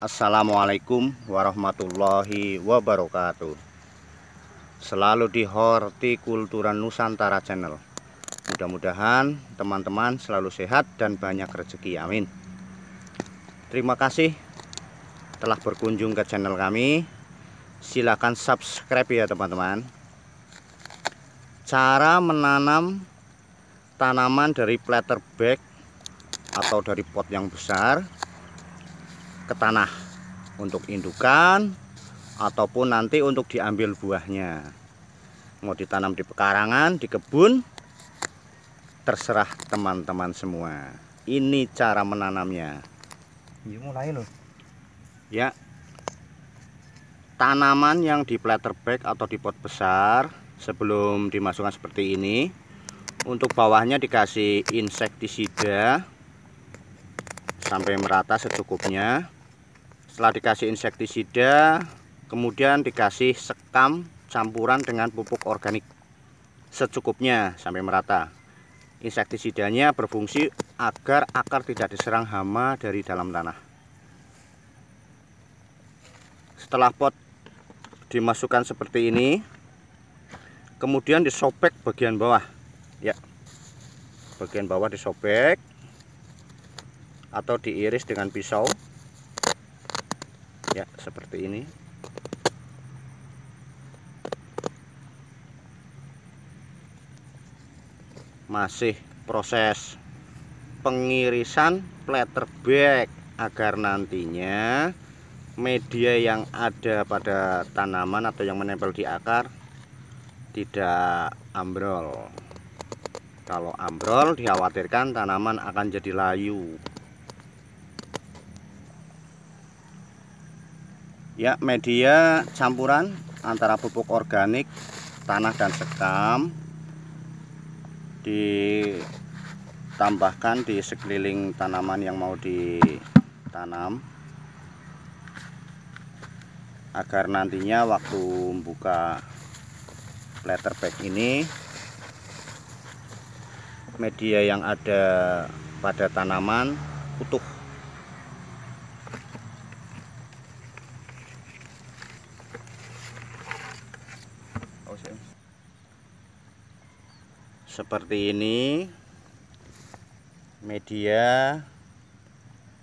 Assalamualaikum warahmatullahi wabarakatuh Selalu di Hortikulturan Nusantara Channel Mudah-mudahan teman-teman selalu sehat dan banyak rezeki amin Terima kasih telah berkunjung ke channel kami Silahkan subscribe ya teman-teman Cara menanam tanaman dari platter bag atau dari pot yang besar ke tanah untuk indukan ataupun nanti untuk diambil buahnya mau ditanam di pekarangan di kebun terserah teman-teman semua ini cara menanamnya ya mulai loh ya tanaman yang di platter bag atau di pot besar sebelum dimasukkan seperti ini untuk bawahnya dikasih insektisida sampai merata secukupnya setelah dikasih insektisida kemudian dikasih sekam campuran dengan pupuk organik secukupnya sampai merata insektisidanya berfungsi agar akar tidak diserang hama dari dalam tanah setelah pot dimasukkan seperti ini kemudian disobek bagian bawah ya bagian bawah disobek atau diiris dengan pisau ya seperti ini masih proses pengirisan platter bag agar nantinya media yang ada pada tanaman atau yang menempel di akar tidak ambrol kalau ambrol dikhawatirkan tanaman akan jadi layu Ya, media campuran antara pupuk organik, tanah dan sekam ditambahkan di sekeliling tanaman yang mau ditanam agar nantinya waktu membuka letter bag ini media yang ada pada tanaman utuh seperti ini media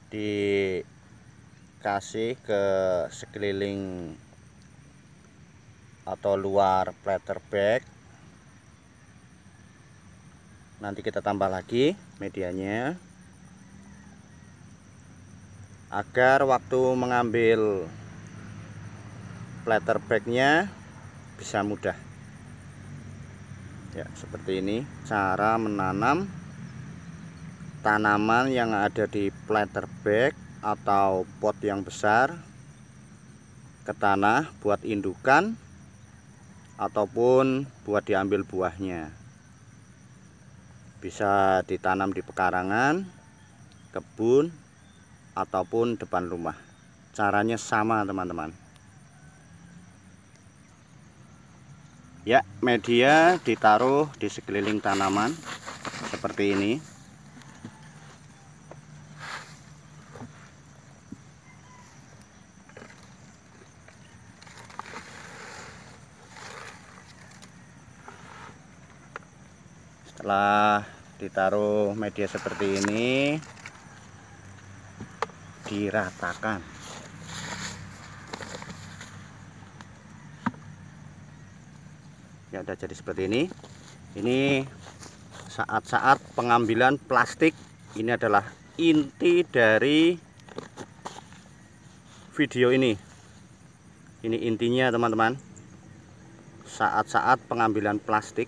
dikasih ke sekeliling atau luar platter bag nanti kita tambah lagi medianya agar waktu mengambil platter bagnya bisa mudah ya seperti ini cara menanam tanaman yang ada di planter bag atau pot yang besar ke tanah buat indukan ataupun buat diambil buahnya bisa ditanam di pekarangan kebun ataupun depan rumah caranya sama teman-teman Ya, media ditaruh di sekeliling tanaman seperti ini. Setelah ditaruh media seperti ini, diratakan. ya udah jadi seperti ini ini saat-saat pengambilan plastik ini adalah inti dari video ini ini intinya teman-teman saat-saat pengambilan plastik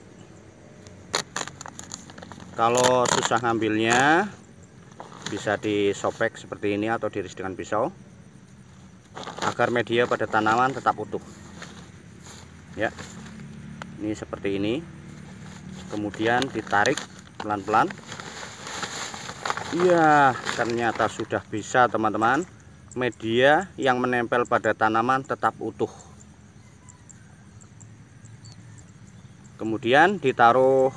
kalau susah ngambilnya bisa disobek seperti ini atau diris dengan pisau agar media pada tanaman tetap utuh ya ini seperti ini kemudian ditarik pelan-pelan iya -pelan. ternyata sudah bisa teman-teman media yang menempel pada tanaman tetap utuh kemudian ditaruh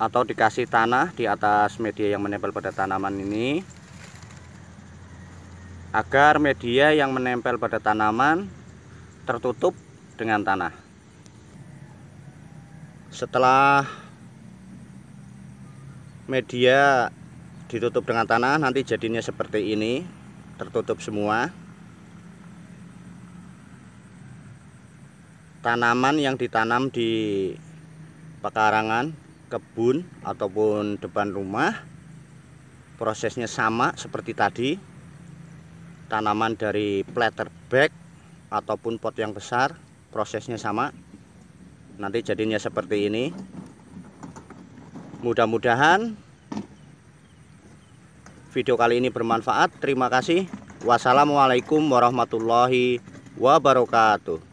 atau dikasih tanah di atas media yang menempel pada tanaman ini agar media yang menempel pada tanaman tertutup dengan tanah setelah media ditutup dengan tanah nanti jadinya seperti ini tertutup semua tanaman yang ditanam di pekarangan kebun ataupun depan rumah prosesnya sama seperti tadi tanaman dari platter bag ataupun pot yang besar prosesnya sama nanti jadinya seperti ini mudah-mudahan video kali ini bermanfaat terima kasih wassalamualaikum warahmatullahi wabarakatuh